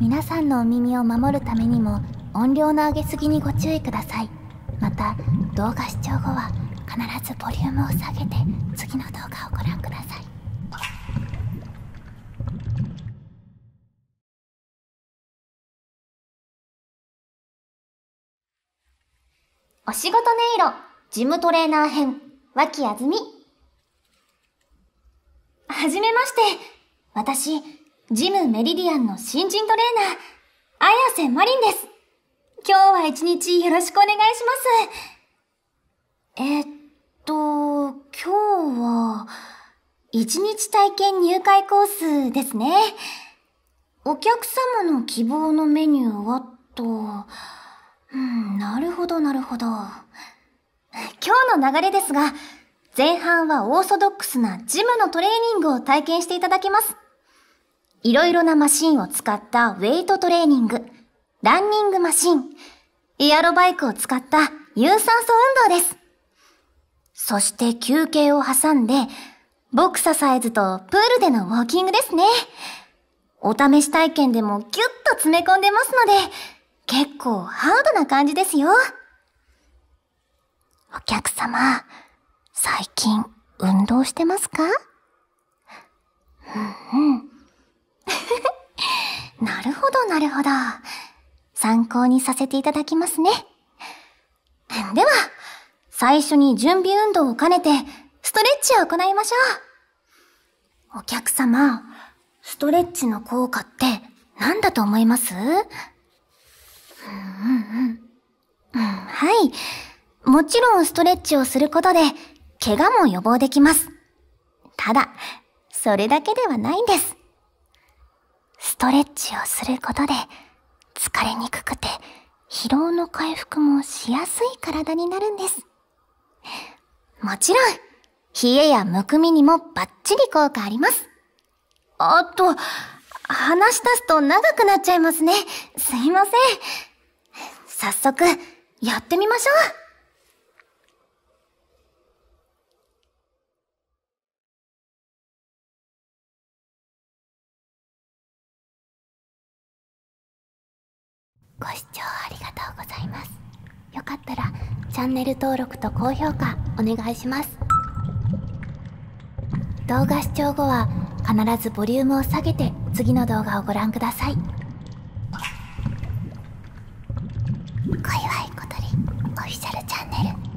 皆さんのお耳を守るためにも音量の上げすぎにご注意くださいまた動画視聴後は必ずボリュームを下げて次の動画をご覧くださいお仕事音色ジムトレーナー編脇あずみはじめまして私ジムメリディアンの新人トレーナー、綾瀬マリンです。今日は一日よろしくお願いします。えっと、今日は、一日体験入会コースですね。お客様の希望のメニューはと、うん、なるほどなるほど。今日の流れですが、前半はオーソドックスなジムのトレーニングを体験していただきます。いろいろなマシンを使ったウェイトトレーニング、ランニングマシン、エアロバイクを使った有酸素運動です。そして休憩を挟んで、ボクササイズとプールでのウォーキングですね。お試し体験でもギュッと詰め込んでますので、結構ハードな感じですよ。お客様、最近運動してますかなるほど。参考にさせていただきますね。では、最初に準備運動を兼ねて、ストレッチを行いましょう。お客様、ストレッチの効果って何だと思いますうんうんうん。はい。もちろんストレッチをすることで、怪我も予防できます。ただ、それだけではないんです。ストレッチをすることで疲れにくくて疲労の回復もしやすい体になるんです。もちろん、冷えやむくみにもバッチリ効果あります。あと、話し出すと長くなっちゃいますね。すいません。早速、やってみましょう。ご視聴ありがとうございますよかったらチャンネル登録と高評価お願いします動画視聴後は必ずボリュームを下げて次の動画をご覧ください小祝い小鳥オフィシャルチャンネル